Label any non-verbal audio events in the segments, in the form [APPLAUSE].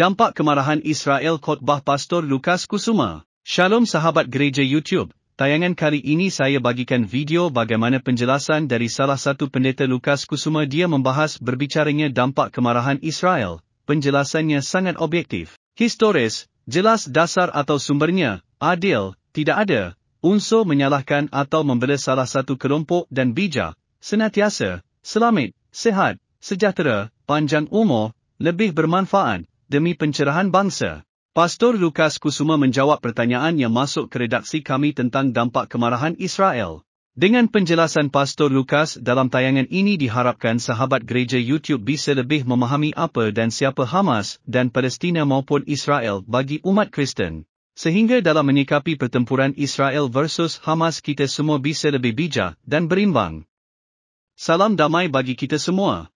Dampak Kemarahan Israel Khotbah Pastor Lukas Kusuma Shalom sahabat gereja YouTube, tayangan kali ini saya bagikan video bagaimana penjelasan dari salah satu pendeta Lukas Kusuma dia membahas berbicaranya dampak kemarahan Israel, penjelasannya sangat objektif. Historis, jelas dasar atau sumbernya, adil, tidak ada, unsur menyalahkan atau membela salah satu kelompok dan bijak, senatiasa, selamat, sehat, sejahtera, panjang umur, lebih bermanfaat demi pencerahan bangsa. Pastor Lukas Kusuma menjawab pertanyaan yang masuk ke redaksi kami tentang dampak kemarahan Israel. Dengan penjelasan Pastor Lukas dalam tayangan ini diharapkan sahabat gereja YouTube bisa lebih memahami apa dan siapa Hamas dan Palestina maupun Israel bagi umat Kristen. Sehingga dalam menyikapi pertempuran Israel versus Hamas kita semua bisa lebih bijak dan berimbang. Salam damai bagi kita semua.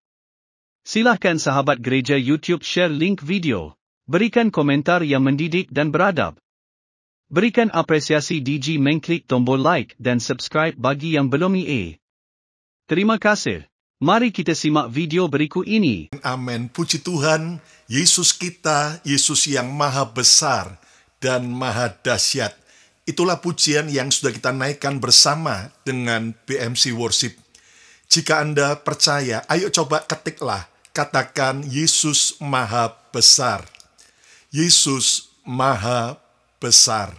Silahkan sahabat gereja YouTube share link video. Berikan komentar yang mendidik dan beradab. Berikan apresiasi DG mengklik tombol like dan subscribe bagi yang belum ia. E. Terima kasih. Mari kita simak video berikut ini. Amin. Puji Tuhan, Yesus kita, Yesus yang maha besar dan maha dahsyat. Itulah pujian yang sudah kita naikkan bersama dengan BMC Worship. Jika Anda percaya, ayo coba ketiklah katakan Yesus Maha Besar. Yesus Maha Besar.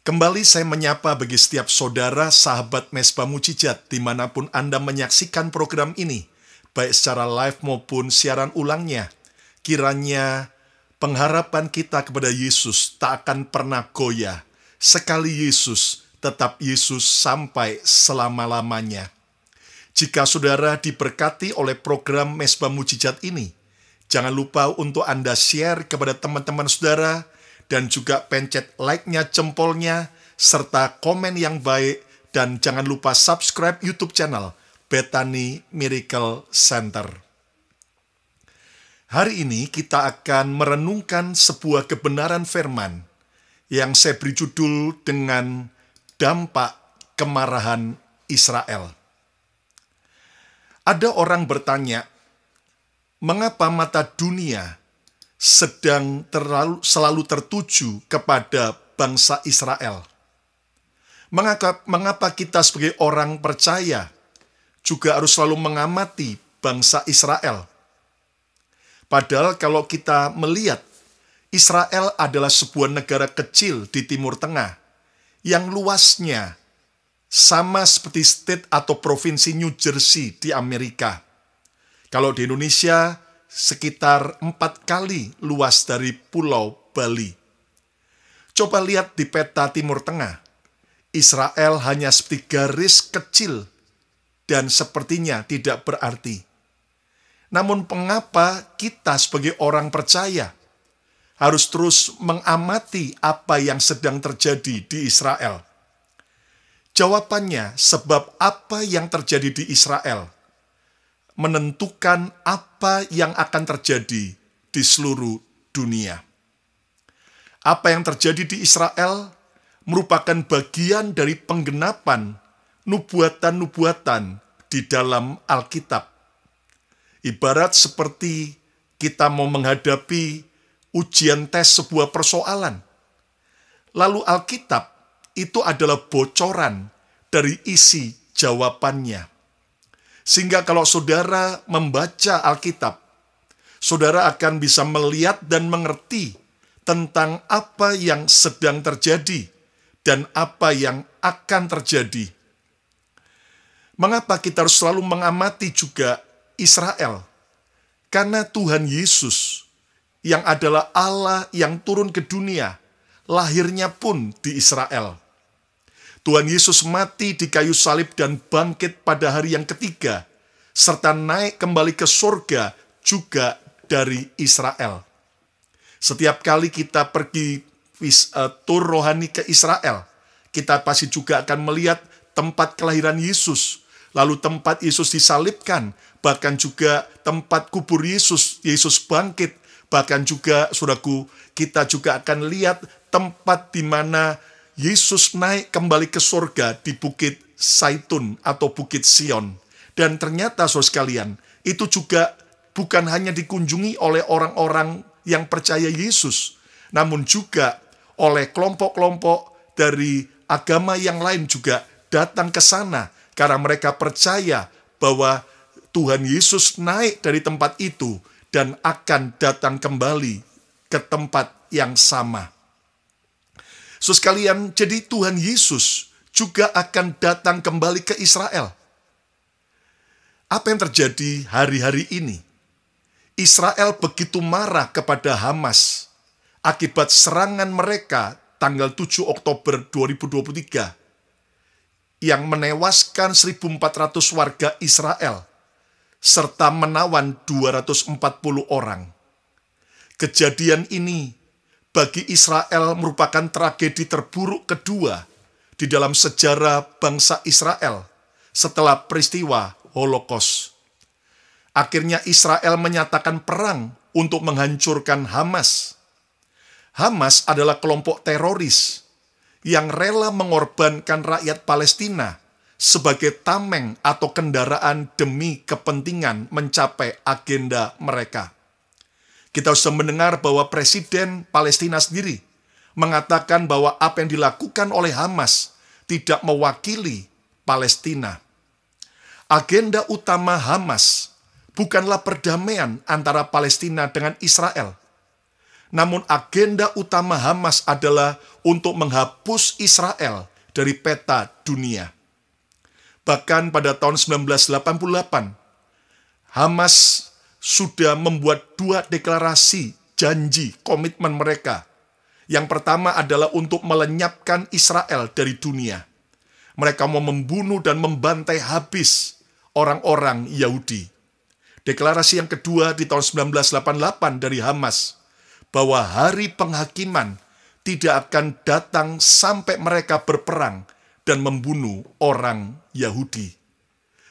Kembali saya menyapa bagi setiap saudara, sahabat Mesbah Mucijat, dimanapun Anda menyaksikan program ini, baik secara live maupun siaran ulangnya. Kiranya pengharapan kita kepada Yesus tak akan pernah goyah. Sekali Yesus, tetap Yesus sampai selama-lamanya. Jika saudara diberkati oleh program Mesbah Mujizat ini, jangan lupa untuk Anda share kepada teman-teman saudara dan juga pencet like-nya, jempolnya, serta komen yang baik dan jangan lupa subscribe YouTube channel Bethany Miracle Center. Hari ini kita akan merenungkan sebuah kebenaran firman yang saya beri judul dengan dampak kemarahan Israel. Ada orang bertanya, mengapa mata dunia sedang terlalu, selalu tertuju kepada bangsa Israel? Mengapa, mengapa kita sebagai orang percaya juga harus selalu mengamati bangsa Israel? Padahal kalau kita melihat Israel adalah sebuah negara kecil di Timur Tengah yang luasnya sama seperti state atau provinsi New Jersey di Amerika. Kalau di Indonesia, sekitar empat kali luas dari Pulau Bali. Coba lihat di peta Timur Tengah. Israel hanya seperti garis kecil dan sepertinya tidak berarti. Namun mengapa kita sebagai orang percaya harus terus mengamati apa yang sedang terjadi di Israel? Jawabannya, sebab apa yang terjadi di Israel menentukan apa yang akan terjadi di seluruh dunia. Apa yang terjadi di Israel merupakan bagian dari penggenapan nubuatan-nubuatan di dalam Alkitab. Ibarat seperti kita mau menghadapi ujian tes sebuah persoalan. Lalu Alkitab itu adalah bocoran dari isi jawabannya. Sehingga kalau saudara membaca Alkitab, saudara akan bisa melihat dan mengerti tentang apa yang sedang terjadi dan apa yang akan terjadi. Mengapa kita harus selalu mengamati juga Israel? Karena Tuhan Yesus yang adalah Allah yang turun ke dunia, lahirnya pun di Israel. Tuhan Yesus mati di kayu salib dan bangkit pada hari yang ketiga, serta naik kembali ke surga juga dari Israel. Setiap kali kita pergi uh, tur rohani ke Israel, kita pasti juga akan melihat tempat kelahiran Yesus, lalu tempat Yesus disalibkan, bahkan juga tempat kubur Yesus, Yesus bangkit, bahkan juga, saudaraku, kita juga akan lihat tempat di mana Yesus naik kembali ke surga di Bukit Saitun atau Bukit Sion. Dan ternyata saudara sekalian, itu juga bukan hanya dikunjungi oleh orang-orang yang percaya Yesus, namun juga oleh kelompok-kelompok dari agama yang lain juga datang ke sana karena mereka percaya bahwa Tuhan Yesus naik dari tempat itu dan akan datang kembali ke tempat yang sama. So sekalian, jadi Tuhan Yesus juga akan datang kembali ke Israel. Apa yang terjadi hari-hari ini? Israel begitu marah kepada Hamas akibat serangan mereka tanggal 7 Oktober 2023 yang menewaskan 1.400 warga Israel serta menawan 240 orang. Kejadian ini bagi Israel merupakan tragedi terburuk kedua di dalam sejarah bangsa Israel setelah peristiwa Holocaust. Akhirnya Israel menyatakan perang untuk menghancurkan Hamas. Hamas adalah kelompok teroris yang rela mengorbankan rakyat Palestina sebagai tameng atau kendaraan demi kepentingan mencapai agenda mereka. Kita sudah mendengar bahwa Presiden Palestina sendiri mengatakan bahwa apa yang dilakukan oleh Hamas tidak mewakili Palestina. Agenda utama Hamas bukanlah perdamaian antara Palestina dengan Israel, namun agenda utama Hamas adalah untuk menghapus Israel dari peta dunia. Bahkan pada tahun 1988, Hamas sudah membuat dua deklarasi janji komitmen mereka. Yang pertama adalah untuk melenyapkan Israel dari dunia. Mereka mau membunuh dan membantai habis orang-orang Yahudi. Deklarasi yang kedua di tahun 1988 dari Hamas bahwa hari penghakiman tidak akan datang sampai mereka berperang dan membunuh orang Yahudi.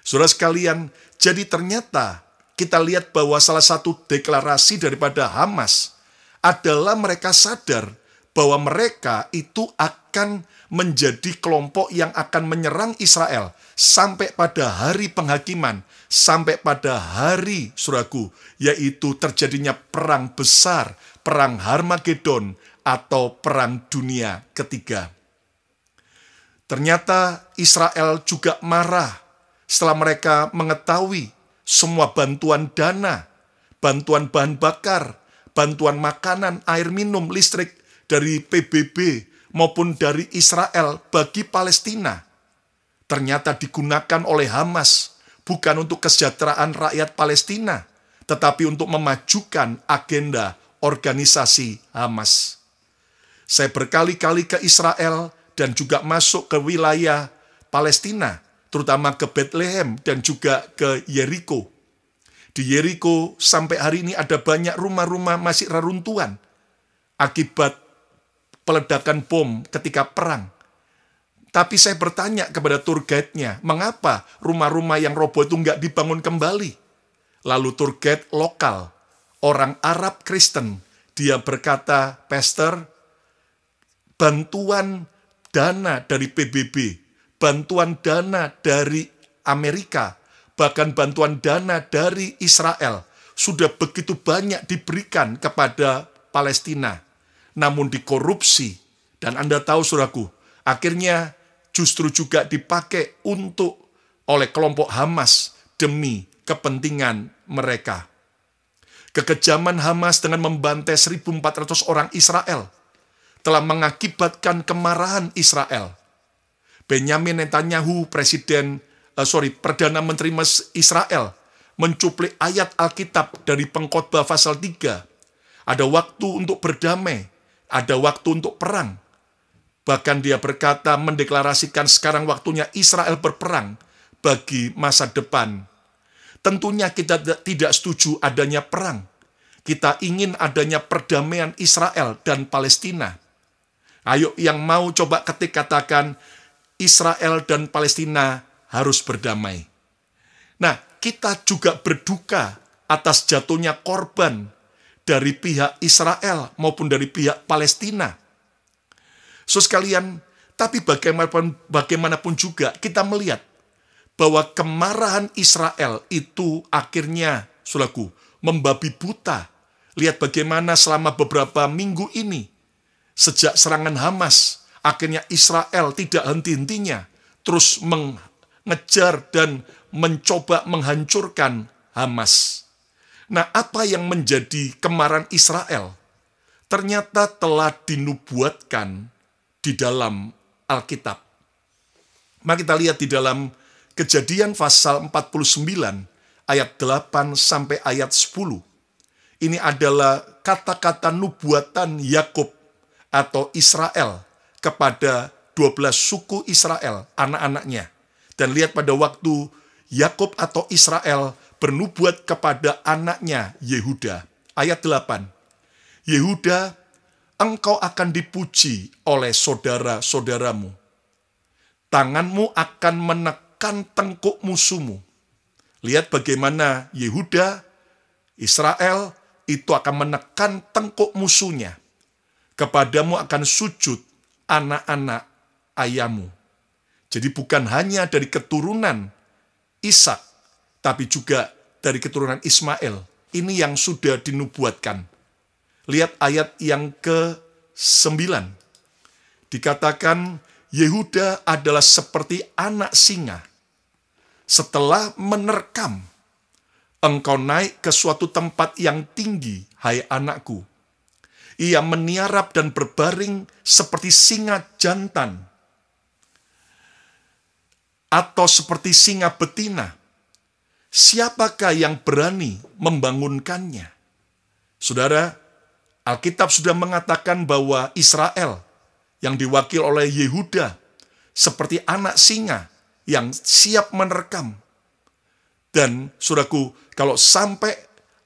Saudara sekalian, jadi ternyata kita lihat bahwa salah satu deklarasi daripada Hamas adalah mereka sadar bahwa mereka itu akan menjadi kelompok yang akan menyerang Israel sampai pada hari penghakiman, sampai pada hari suraku, yaitu terjadinya perang besar, perang Harmagedon atau perang dunia ketiga. Ternyata Israel juga marah setelah mereka mengetahui semua bantuan dana, bantuan bahan bakar, bantuan makanan, air minum, listrik dari PBB maupun dari Israel bagi Palestina ternyata digunakan oleh Hamas bukan untuk kesejahteraan rakyat Palestina, tetapi untuk memajukan agenda organisasi Hamas. Saya berkali-kali ke Israel dan juga masuk ke wilayah Palestina terutama ke Bethlehem dan juga ke Yeriko. Di Yeriko sampai hari ini ada banyak rumah-rumah masih reruntuhan akibat peledakan bom ketika perang. Tapi saya bertanya kepada tour guide-nya, mengapa rumah-rumah yang roboh itu nggak dibangun kembali? Lalu tour guide lokal, orang Arab Kristen, dia berkata, Pastor, bantuan dana dari PBB bantuan dana dari Amerika, bahkan bantuan dana dari Israel sudah begitu banyak diberikan kepada Palestina, namun dikorupsi. Dan Anda tahu, suraku, akhirnya justru juga dipakai untuk oleh kelompok Hamas demi kepentingan mereka. Kekejaman Hamas dengan membantai 1.400 orang Israel telah mengakibatkan kemarahan Israel Benyamin Netanyahu, presiden uh, sorry, perdana menteri Mes Israel mencuplik ayat Alkitab dari Pengkhotbah pasal 3. Ada waktu untuk berdamai, ada waktu untuk perang. Bahkan dia berkata mendeklarasikan sekarang waktunya Israel berperang bagi masa depan. Tentunya kita tidak setuju adanya perang. Kita ingin adanya perdamaian Israel dan Palestina. Ayo yang mau coba ketik katakan Israel dan Palestina harus berdamai. Nah, kita juga berduka atas jatuhnya korban dari pihak Israel maupun dari pihak Palestina. So sekalian, tapi bagaimanapun, bagaimanapun juga kita melihat bahwa kemarahan Israel itu akhirnya, sulaku, membabi buta. Lihat bagaimana selama beberapa minggu ini, sejak serangan Hamas, Akhirnya Israel tidak henti-hentinya terus mengejar dan mencoba menghancurkan Hamas. Nah, apa yang menjadi kemarahan Israel ternyata telah dinubuatkan di dalam Alkitab. Mari kita lihat di dalam Kejadian pasal 49 ayat 8 sampai ayat 10. Ini adalah kata-kata nubuatan Yakub atau Israel kepada 12 suku Israel, anak-anaknya. Dan lihat pada waktu Yakub atau Israel bernubuat kepada anaknya Yehuda. Ayat 8. Yehuda, engkau akan dipuji oleh saudara-saudaramu. Tanganmu akan menekan tengkuk musuhmu. Lihat bagaimana Yehuda, Israel, itu akan menekan tengkuk musuhnya. Kepadamu akan sujud anak-anak ayamu. Jadi bukan hanya dari keturunan Ishak, tapi juga dari keturunan Ismail. Ini yang sudah dinubuatkan. Lihat ayat yang ke-9. Dikatakan Yehuda adalah seperti anak singa. Setelah menerkam, engkau naik ke suatu tempat yang tinggi, hai anakku ia meniarap dan berbaring seperti singa jantan atau seperti singa betina. Siapakah yang berani membangunkannya? Saudara, Alkitab sudah mengatakan bahwa Israel yang diwakil oleh Yehuda seperti anak singa yang siap menerkam. Dan suraku, kalau sampai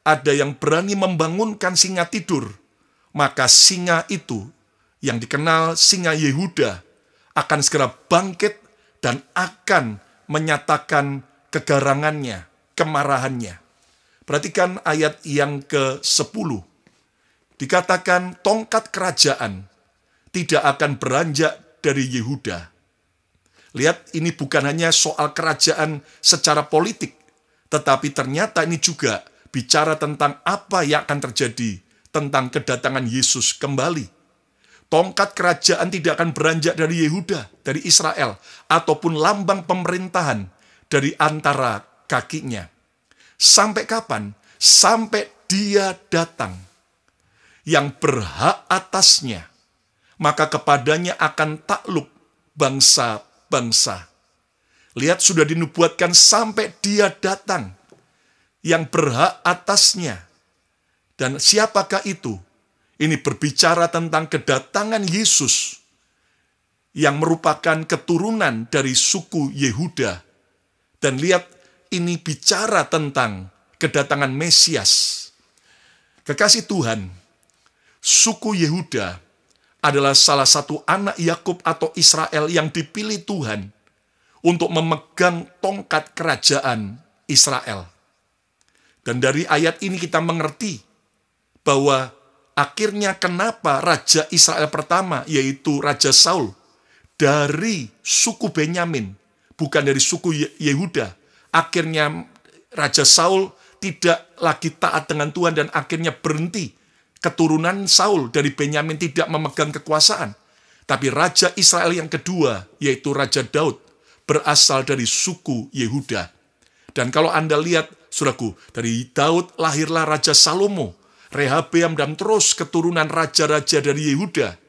ada yang berani membangunkan singa tidur, maka singa itu yang dikenal singa Yehuda akan segera bangkit dan akan menyatakan kegarangannya, kemarahannya. Perhatikan ayat yang ke-10. Dikatakan tongkat kerajaan tidak akan beranjak dari Yehuda. Lihat, ini bukan hanya soal kerajaan secara politik, tetapi ternyata ini juga bicara tentang apa yang akan terjadi tentang kedatangan Yesus kembali. Tongkat kerajaan tidak akan beranjak dari Yehuda, dari Israel, ataupun lambang pemerintahan dari antara kakinya. Sampai kapan? Sampai dia datang. Yang berhak atasnya, maka kepadanya akan takluk bangsa-bangsa. Lihat sudah dinubuatkan sampai dia datang. Yang berhak atasnya, dan siapakah itu? Ini berbicara tentang kedatangan Yesus yang merupakan keturunan dari suku Yehuda. Dan lihat, ini bicara tentang kedatangan Mesias. Kekasih Tuhan, suku Yehuda adalah salah satu anak Yakub atau Israel yang dipilih Tuhan untuk memegang tongkat kerajaan Israel. Dan dari ayat ini kita mengerti bahwa akhirnya kenapa Raja Israel pertama, yaitu Raja Saul, dari suku Benyamin, bukan dari suku Yehuda, akhirnya Raja Saul tidak lagi taat dengan Tuhan dan akhirnya berhenti. Keturunan Saul dari Benyamin tidak memegang kekuasaan. Tapi Raja Israel yang kedua, yaitu Raja Daud, berasal dari suku Yehuda. Dan kalau Anda lihat, suraku, dari Daud lahirlah Raja Salomo, Rehabeam dan terus keturunan raja-raja dari Yehuda.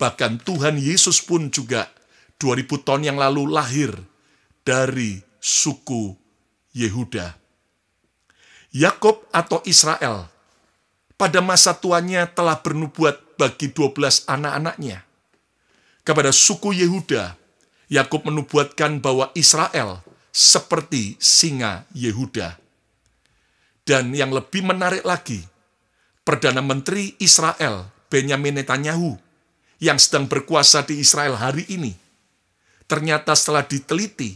Bahkan Tuhan Yesus pun juga 2000 tahun yang lalu lahir dari suku Yehuda. Yakob atau Israel pada masa tuanya telah bernubuat bagi 12 anak-anaknya. Kepada suku Yehuda, Yakub menubuatkan bahwa Israel seperti singa Yehuda. Dan yang lebih menarik lagi, Perdana Menteri Israel Benjamin Netanyahu yang sedang berkuasa di Israel hari ini, ternyata setelah diteliti,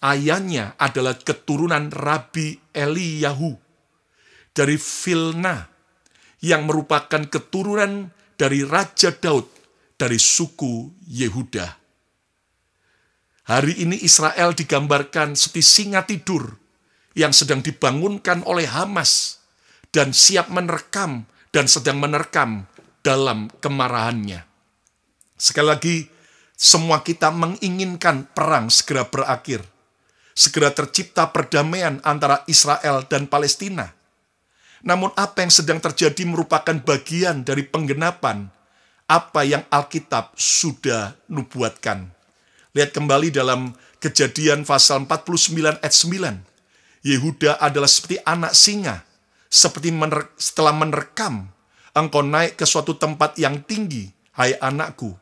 ayahnya adalah keturunan Rabi Eliyahu dari Vilna yang merupakan keturunan dari Raja Daud dari suku Yehuda. Hari ini Israel digambarkan seperti singa tidur yang sedang dibangunkan oleh Hamas dan siap menerkam dan sedang menerkam dalam kemarahannya. Sekali lagi, semua kita menginginkan perang segera berakhir. Segera tercipta perdamaian antara Israel dan Palestina. Namun apa yang sedang terjadi merupakan bagian dari penggenapan apa yang Alkitab sudah nubuatkan. Lihat kembali dalam kejadian pasal 49 ayat 9. Yehuda adalah seperti anak singa seperti mener setelah menerkam, engkau naik ke suatu tempat yang tinggi, hai anakku.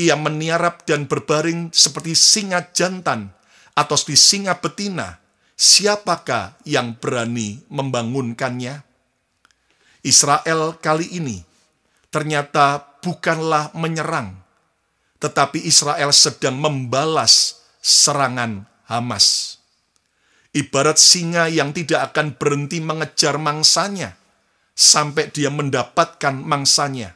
Ia meniarap dan berbaring seperti singa jantan atau seperti singa betina. Siapakah yang berani membangunkannya? Israel kali ini ternyata bukanlah menyerang, tetapi Israel sedang membalas serangan Hamas. Ibarat singa yang tidak akan berhenti mengejar mangsanya sampai dia mendapatkan mangsanya.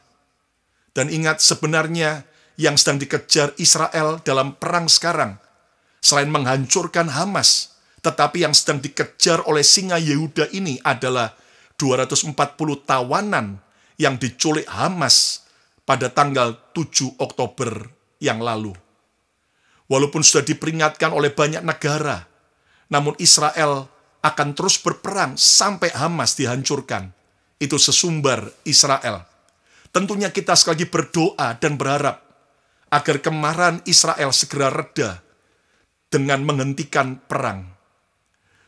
Dan ingat sebenarnya yang sedang dikejar Israel dalam perang sekarang, selain menghancurkan Hamas, tetapi yang sedang dikejar oleh singa Yehuda ini adalah 240 tawanan yang diculik Hamas pada tanggal 7 Oktober yang lalu. Walaupun sudah diperingatkan oleh banyak negara, namun Israel akan terus berperang sampai Hamas dihancurkan. Itu sesumbar Israel. Tentunya kita sekali lagi berdoa dan berharap agar kemarahan Israel segera reda dengan menghentikan perang.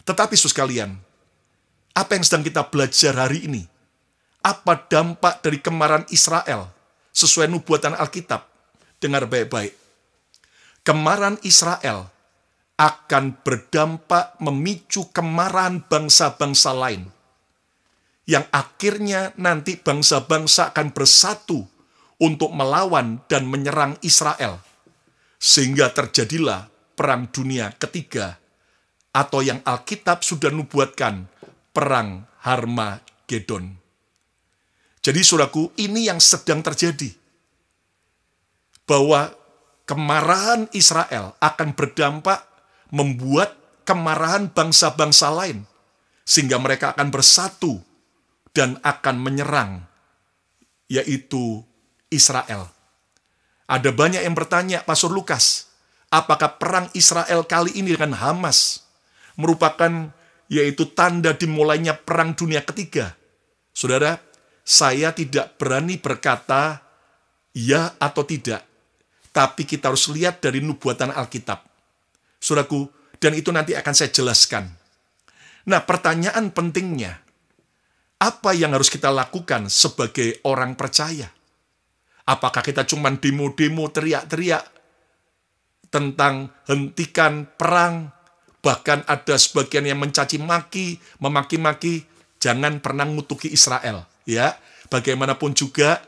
Tetapi sus kalian, apa yang sedang kita belajar hari ini? Apa dampak dari kemarahan Israel sesuai nubuatan Alkitab? Dengar baik-baik. Kemarahan Israel akan berdampak memicu kemarahan bangsa-bangsa lain. Yang akhirnya nanti bangsa-bangsa akan bersatu untuk melawan dan menyerang Israel. Sehingga terjadilah Perang Dunia Ketiga atau yang Alkitab sudah nubuatkan Perang Harmagedon. Jadi suraku ini yang sedang terjadi. Bahwa kemarahan Israel akan berdampak membuat kemarahan bangsa-bangsa lain, sehingga mereka akan bersatu dan akan menyerang, yaitu Israel. Ada banyak yang bertanya, Pastor Lukas, apakah perang Israel kali ini dengan Hamas merupakan yaitu tanda dimulainya perang dunia ketiga? Saudara, saya tidak berani berkata ya atau tidak, tapi kita harus lihat dari nubuatan Alkitab. Suraku, dan itu nanti akan saya jelaskan. Nah, pertanyaan pentingnya, apa yang harus kita lakukan sebagai orang percaya? Apakah kita cuma demo-demo teriak-teriak tentang hentikan perang, bahkan ada sebagian yang mencaci maki, memaki-maki, jangan pernah ngutuki Israel, ya. Bagaimanapun juga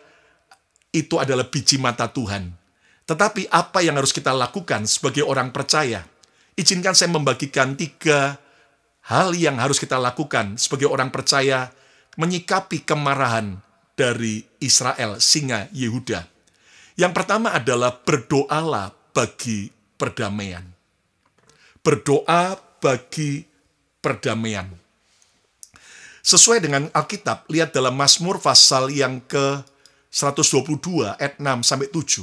itu adalah biji mata Tuhan. Tetapi apa yang harus kita lakukan sebagai orang percaya? izinkan saya membagikan tiga hal yang harus kita lakukan sebagai orang percaya menyikapi kemarahan dari Israel, singa Yehuda. Yang pertama adalah berdoalah bagi perdamaian. Berdoa bagi perdamaian. Sesuai dengan Alkitab, lihat dalam Mazmur pasal yang ke 122 ayat 6 sampai 7.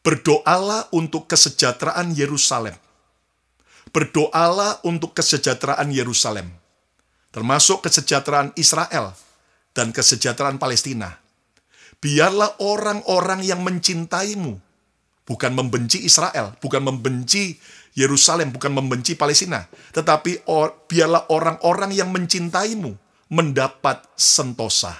Berdoalah untuk kesejahteraan Yerusalem berdoalah untuk kesejahteraan Yerusalem, termasuk kesejahteraan Israel dan kesejahteraan Palestina. Biarlah orang-orang yang mencintaimu, bukan membenci Israel, bukan membenci Yerusalem, bukan membenci Palestina, tetapi or, biarlah orang-orang yang mencintaimu mendapat sentosa.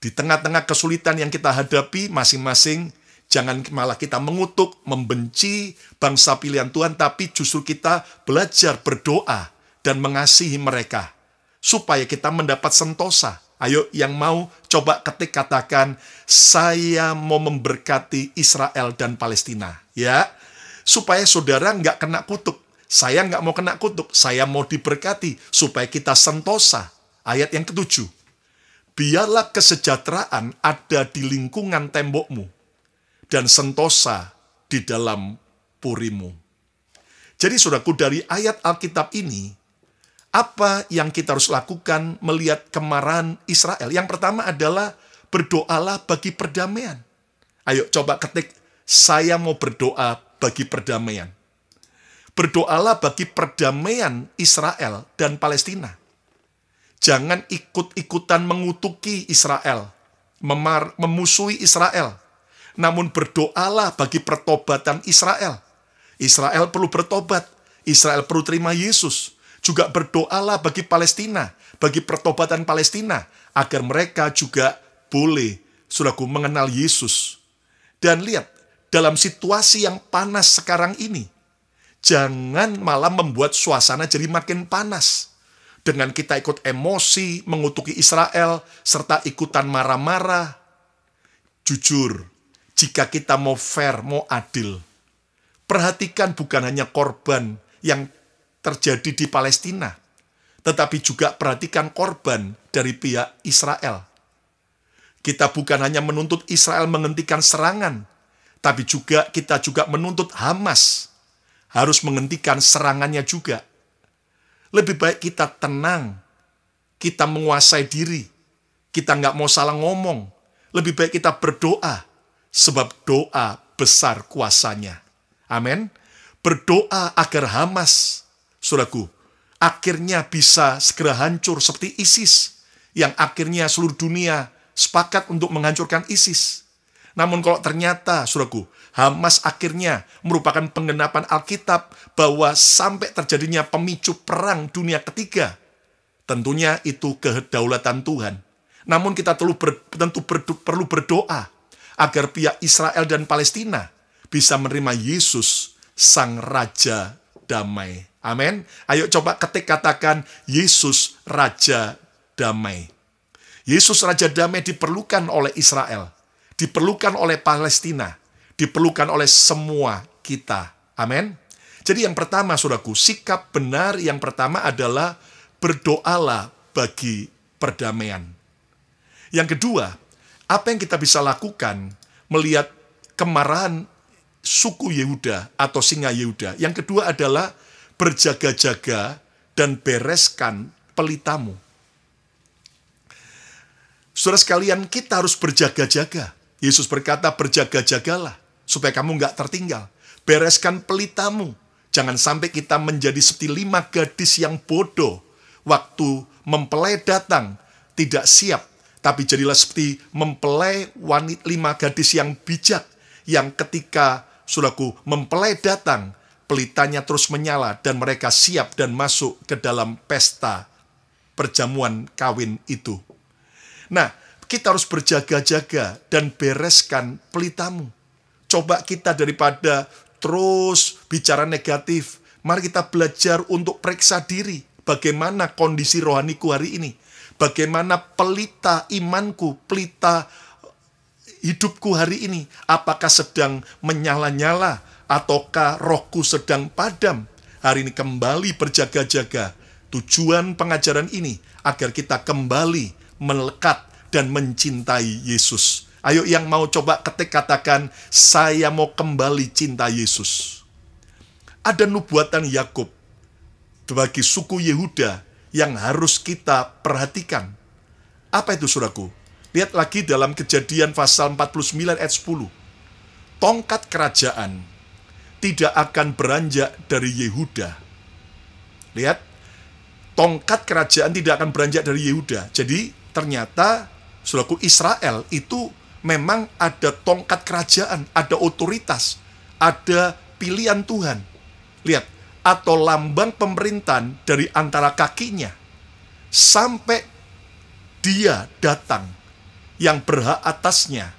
Di tengah-tengah kesulitan yang kita hadapi masing-masing Jangan malah kita mengutuk, membenci bangsa pilihan Tuhan, tapi justru kita belajar berdoa dan mengasihi mereka. Supaya kita mendapat sentosa. Ayo yang mau coba ketik katakan, saya mau memberkati Israel dan Palestina. Ya, supaya saudara nggak kena kutuk. Saya nggak mau kena kutuk, saya mau diberkati supaya kita sentosa. Ayat yang ketujuh, biarlah kesejahteraan ada di lingkungan tembokmu dan sentosa di dalam purimu. Jadi saudaraku dari ayat Alkitab ini, apa yang kita harus lakukan melihat kemarahan Israel? Yang pertama adalah berdoalah bagi perdamaian. Ayo coba ketik, saya mau berdoa bagi perdamaian. Berdoalah bagi perdamaian Israel dan Palestina. Jangan ikut-ikutan mengutuki Israel, memar memusuhi Israel, namun berdoalah bagi pertobatan Israel. Israel perlu bertobat. Israel perlu terima Yesus. Juga berdoalah bagi Palestina, bagi pertobatan Palestina, agar mereka juga boleh, suraku, mengenal Yesus. Dan lihat, dalam situasi yang panas sekarang ini, jangan malah membuat suasana jadi makin panas dengan kita ikut emosi, mengutuki Israel, serta ikutan marah-marah. Jujur, jika kita mau fair, mau adil, perhatikan bukan hanya korban yang terjadi di Palestina, tetapi juga perhatikan korban dari pihak Israel. Kita bukan hanya menuntut Israel menghentikan serangan, tapi juga kita juga menuntut Hamas harus menghentikan serangannya juga. Lebih baik kita tenang, kita menguasai diri, kita nggak mau salah ngomong. Lebih baik kita berdoa, sebab doa besar kuasanya. Amin. Berdoa agar Hamas, suraku, akhirnya bisa segera hancur seperti ISIS yang akhirnya seluruh dunia sepakat untuk menghancurkan ISIS. Namun kalau ternyata, suraku, Hamas akhirnya merupakan pengenapan Alkitab bahwa sampai terjadinya pemicu perang dunia ketiga, tentunya itu kedaulatan Tuhan. Namun kita perlu, ber, tentu berdo, perlu berdoa agar pihak Israel dan Palestina bisa menerima Yesus, Sang Raja Damai. Amin. Ayo coba ketik katakan Yesus Raja Damai. Yesus Raja Damai diperlukan oleh Israel, diperlukan oleh Palestina, diperlukan oleh semua kita. Amin. Jadi yang pertama, saudaraku, sikap benar yang pertama adalah berdoalah bagi perdamaian. Yang kedua, apa yang kita bisa lakukan melihat kemarahan suku Yehuda atau singa Yehuda? Yang kedua adalah berjaga-jaga dan bereskan pelitamu. Saudara sekalian, kita harus berjaga-jaga. Yesus berkata, berjaga-jagalah supaya kamu nggak tertinggal. Bereskan pelitamu. Jangan sampai kita menjadi seperti lima gadis yang bodoh. Waktu mempelai datang, tidak siap tapi jadilah seperti mempelai wanita lima gadis yang bijak, yang ketika suraku mempelai datang, pelitanya terus menyala dan mereka siap dan masuk ke dalam pesta perjamuan kawin itu. Nah, kita harus berjaga-jaga dan bereskan pelitamu. Coba kita daripada terus bicara negatif, mari kita belajar untuk periksa diri bagaimana kondisi rohaniku hari ini. Bagaimana pelita imanku, pelita hidupku hari ini? Apakah sedang menyala-nyala ataukah rohku sedang padam? Hari ini kembali berjaga-jaga. Tujuan pengajaran ini agar kita kembali melekat dan mencintai Yesus. Ayo yang mau coba ketik katakan, saya mau kembali cinta Yesus. Ada nubuatan Yakub bagi suku Yehuda yang harus kita perhatikan. Apa itu suraku? Lihat lagi dalam kejadian pasal 49 ayat 10. Tongkat kerajaan tidak akan beranjak dari Yehuda. Lihat, tongkat kerajaan tidak akan beranjak dari Yehuda. Jadi ternyata suraku Israel itu memang ada tongkat kerajaan, ada otoritas, ada pilihan Tuhan. Lihat, atau lambang pemerintahan dari antara kakinya sampai dia datang yang berhak atasnya,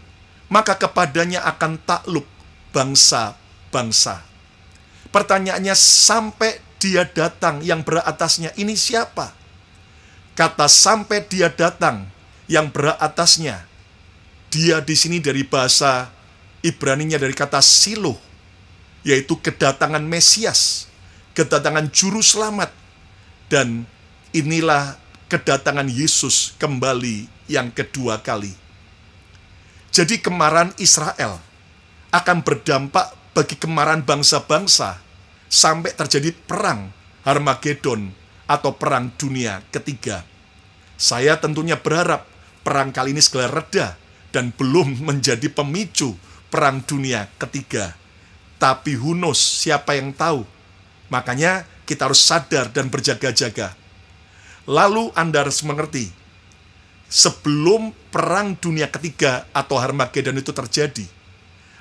maka kepadanya akan takluk bangsa-bangsa. Pertanyaannya sampai dia datang yang berhak atasnya ini siapa? Kata sampai dia datang yang berhak atasnya. Dia di sini dari bahasa Ibraninya dari kata siluh, yaitu kedatangan Mesias kedatangan juru selamat dan inilah kedatangan Yesus kembali yang kedua kali. Jadi kemarahan Israel akan berdampak bagi kemarahan bangsa-bangsa sampai terjadi perang Armageddon atau perang dunia ketiga. Saya tentunya berharap perang kali ini segera reda dan belum menjadi pemicu perang dunia ketiga. Tapi Hunus, siapa yang tahu Makanya kita harus sadar dan berjaga-jaga. Lalu Anda harus mengerti, sebelum perang dunia ketiga atau Harmageddon itu terjadi,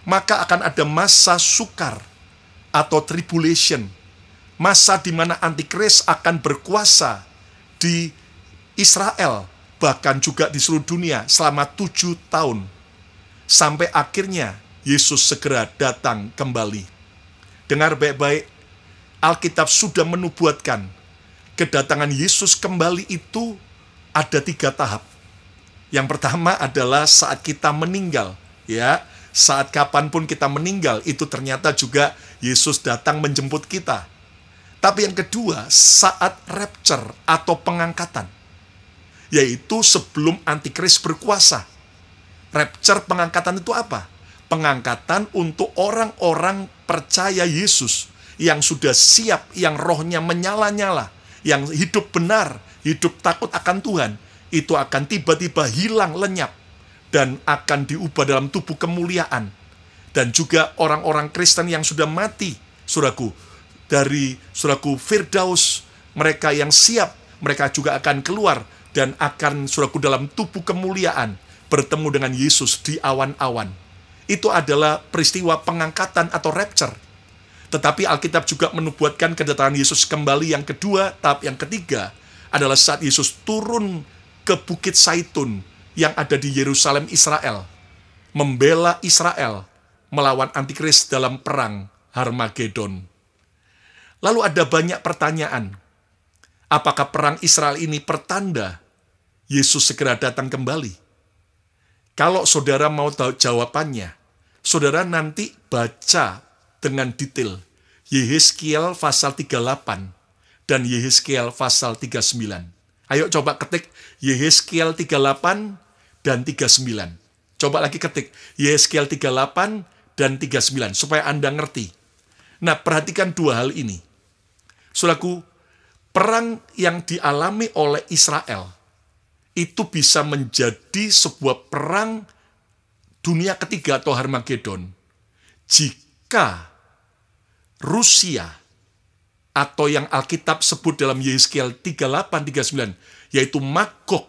maka akan ada masa sukar atau tribulation, masa di mana antikris akan berkuasa di Israel, bahkan juga di seluruh dunia selama tujuh tahun. Sampai akhirnya Yesus segera datang kembali. Dengar baik-baik Alkitab sudah menubuatkan kedatangan Yesus kembali itu ada tiga tahap. Yang pertama adalah saat kita meninggal, ya. Saat kapanpun kita meninggal, itu ternyata juga Yesus datang menjemput kita. Tapi yang kedua, saat rapture atau pengangkatan, yaitu sebelum antikris berkuasa. Rapture pengangkatan itu apa? Pengangkatan untuk orang-orang percaya Yesus yang sudah siap, yang rohnya menyala-nyala, yang hidup benar, hidup takut akan Tuhan, itu akan tiba-tiba hilang lenyap dan akan diubah dalam tubuh kemuliaan. Dan juga orang-orang Kristen yang sudah mati, suraku, dari suraku Firdaus, mereka yang siap, mereka juga akan keluar dan akan suraku dalam tubuh kemuliaan bertemu dengan Yesus di awan-awan. Itu adalah peristiwa pengangkatan atau rapture tetapi Alkitab juga menubuatkan kedatangan Yesus kembali yang kedua, tahap yang ketiga adalah saat Yesus turun ke Bukit Saitun yang ada di Yerusalem Israel, membela Israel melawan antikris dalam perang Harmagedon. Lalu ada banyak pertanyaan. Apakah perang Israel ini pertanda Yesus segera datang kembali? Kalau saudara mau tahu jawabannya, saudara nanti baca dengan detail. Yehezkiel pasal 38 dan Yehezkiel pasal 39. Ayo coba ketik Yehezkiel 38 dan 39. Coba lagi ketik Yehezkiel 38 dan 39 supaya Anda ngerti. Nah, perhatikan dua hal ini. Sulaku, perang yang dialami oleh Israel itu bisa menjadi sebuah perang dunia ketiga atau Harmagedon jika Rusia atau yang Alkitab sebut dalam Yeskiel 3839 yaitu Magog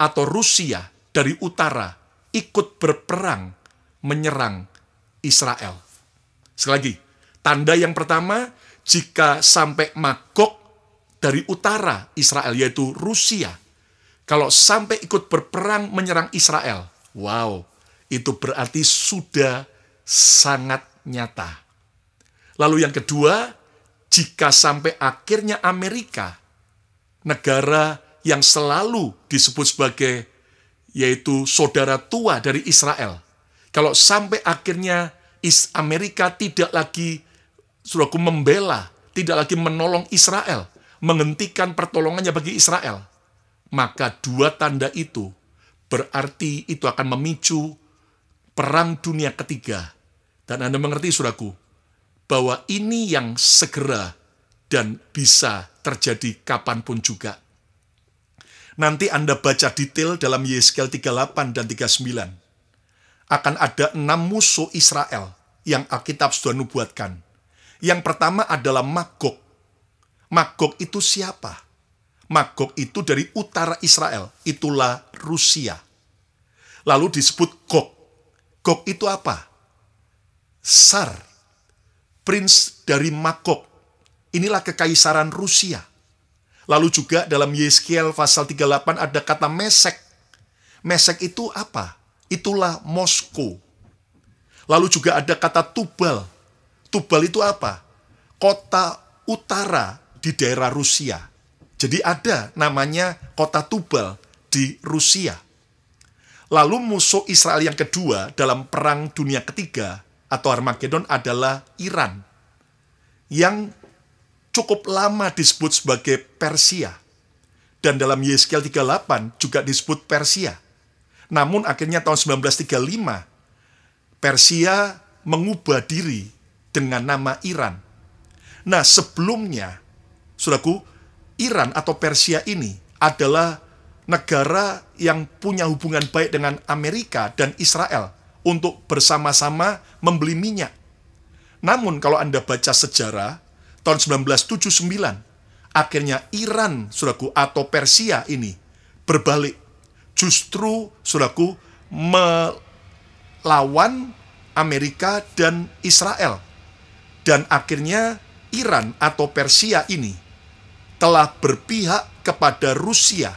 atau Rusia dari utara ikut berperang menyerang Israel. Sekali lagi, tanda yang pertama jika sampai Magog dari utara Israel yaitu Rusia kalau sampai ikut berperang menyerang Israel, wow, itu berarti sudah sangat nyata Lalu yang kedua, jika sampai akhirnya Amerika, negara yang selalu disebut sebagai yaitu saudara tua dari Israel, kalau sampai akhirnya Amerika tidak lagi suraku membela, tidak lagi menolong Israel, menghentikan pertolongannya bagi Israel, maka dua tanda itu berarti itu akan memicu perang dunia ketiga. Dan Anda mengerti, suraku, bahwa ini yang segera dan bisa terjadi kapanpun juga. Nanti Anda baca detail dalam Yeskel 38 dan 39. Akan ada enam musuh Israel yang Alkitab sudah nubuatkan. Yang pertama adalah Magog. Magog itu siapa? Magog itu dari utara Israel, itulah Rusia. Lalu disebut Gog. Gog itu apa? Sar prince dari Makok. Inilah kekaisaran Rusia. Lalu juga dalam Yeskiel pasal 38 ada kata mesek. Mesek itu apa? Itulah Moskow. Lalu juga ada kata Tubal. Tubal itu apa? Kota utara di daerah Rusia. Jadi ada namanya kota Tubal di Rusia. Lalu musuh Israel yang kedua dalam perang dunia ketiga atau Armageddon adalah Iran yang cukup lama disebut sebagai Persia. Dan dalam Yeskel 38 juga disebut Persia. Namun akhirnya tahun 1935, Persia mengubah diri dengan nama Iran. Nah sebelumnya, suraku, Iran atau Persia ini adalah negara yang punya hubungan baik dengan Amerika dan Israel untuk bersama-sama membeli minyak. Namun kalau Anda baca sejarah, tahun 1979, akhirnya Iran, suraku, atau Persia ini berbalik. Justru, suraku, melawan Amerika dan Israel. Dan akhirnya Iran atau Persia ini telah berpihak kepada Rusia.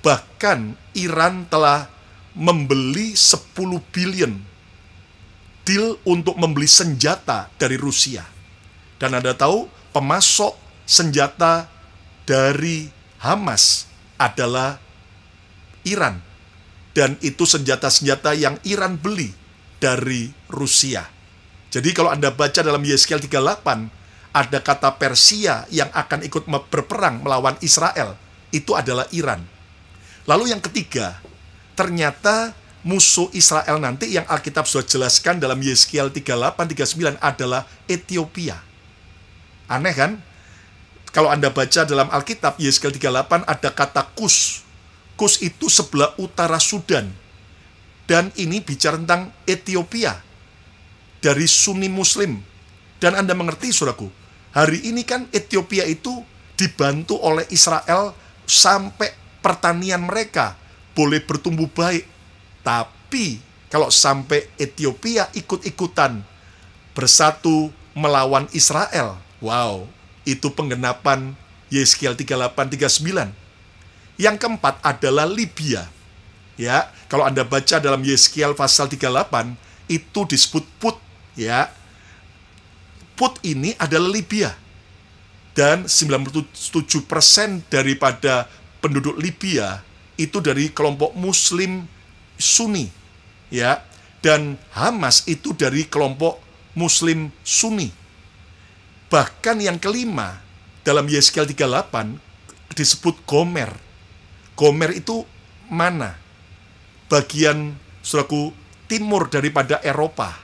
Bahkan Iran telah membeli 10 billion deal untuk membeli senjata dari Rusia. Dan Anda tahu pemasok senjata dari Hamas adalah Iran. Dan itu senjata-senjata yang Iran beli dari Rusia. Jadi kalau Anda baca dalam Yeskel 38, ada kata Persia yang akan ikut berperang melawan Israel. Itu adalah Iran. Lalu yang ketiga, ternyata musuh Israel nanti yang Alkitab sudah jelaskan dalam Yeskiel 38 adalah Ethiopia. Aneh kan? Kalau Anda baca dalam Alkitab Yeskiel 38 ada kata Kus. Kus itu sebelah utara Sudan. Dan ini bicara tentang Ethiopia dari Sunni Muslim. Dan Anda mengerti, suraku, hari ini kan Ethiopia itu dibantu oleh Israel sampai pertanian mereka boleh bertumbuh baik. Tapi kalau sampai Ethiopia ikut-ikutan bersatu melawan Israel, wow, itu penggenapan Yeskiel 3839. Yang keempat adalah Libya. Ya, kalau Anda baca dalam Yeskiel pasal 38 itu disebut put ya. Put ini adalah Libya. Dan 97% daripada penduduk Libya itu dari kelompok Muslim Sunni, ya, dan Hamas itu dari kelompok Muslim Sunni. Bahkan yang kelima, dalam Yeskel 38 disebut Gomer. Gomer itu mana? Bagian, suraku, timur daripada Eropa.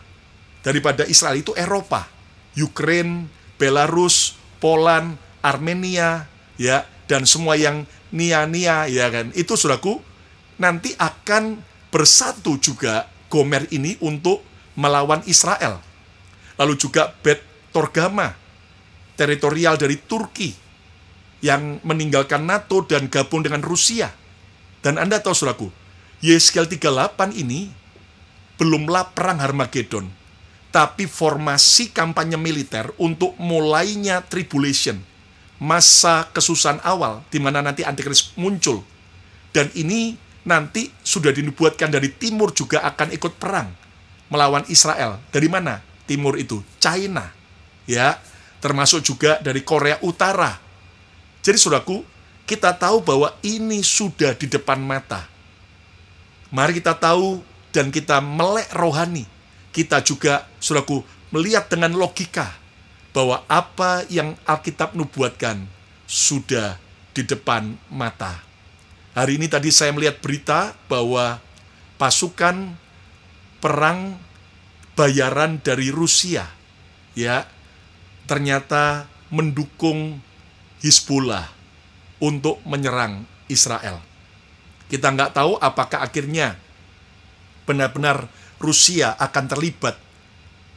Daripada Israel itu Eropa. Ukraina, Belarus, Poland, Armenia, ya, dan semua yang Nia-Nia ya kan. Itu suraku nanti akan bersatu juga Gomer ini untuk melawan Israel. Lalu juga Bet Torgama, teritorial dari Turki yang meninggalkan NATO dan gabung dengan Rusia. Dan Anda tahu suraku Yeskel 38 ini belumlah perang Harmagedon, tapi formasi kampanye militer untuk mulainya tribulation – masa kesusahan awal di mana nanti antikris muncul. Dan ini nanti sudah dibuatkan dari timur juga akan ikut perang melawan Israel. Dari mana? Timur itu China. Ya, termasuk juga dari Korea Utara. Jadi Saudaraku, kita tahu bahwa ini sudah di depan mata. Mari kita tahu dan kita melek rohani. Kita juga Saudaraku melihat dengan logika bahwa apa yang Alkitab nubuatkan sudah di depan mata. Hari ini tadi saya melihat berita bahwa pasukan perang bayaran dari Rusia ya ternyata mendukung Hizbullah untuk menyerang Israel. Kita nggak tahu apakah akhirnya benar-benar Rusia akan terlibat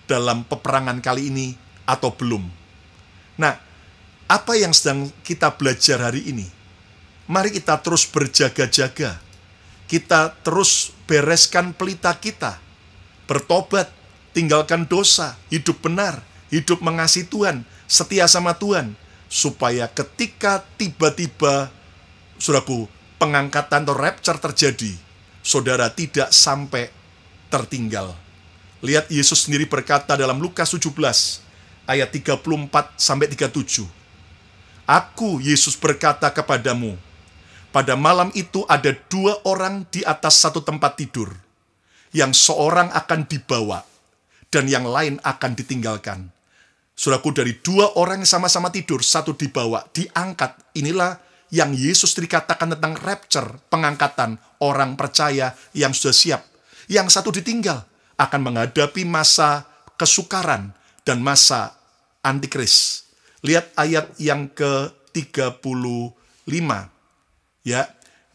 dalam peperangan kali ini atau belum. Nah, apa yang sedang kita belajar hari ini? Mari kita terus berjaga-jaga. Kita terus bereskan pelita kita. Bertobat, tinggalkan dosa, hidup benar, hidup mengasihi Tuhan, setia sama Tuhan. Supaya ketika tiba-tiba, suraku, pengangkatan atau rapture terjadi, saudara tidak sampai tertinggal. Lihat Yesus sendiri berkata dalam Lukas 17, ayat 34 sampai 37. Aku Yesus berkata kepadamu, pada malam itu ada dua orang di atas satu tempat tidur, yang seorang akan dibawa dan yang lain akan ditinggalkan. Suraku dari dua orang yang sama-sama tidur, satu dibawa, diangkat. Inilah yang Yesus dikatakan tentang rapture, pengangkatan orang percaya yang sudah siap. Yang satu ditinggal, akan menghadapi masa kesukaran dan masa antikris. Lihat ayat yang ke-35. Ya,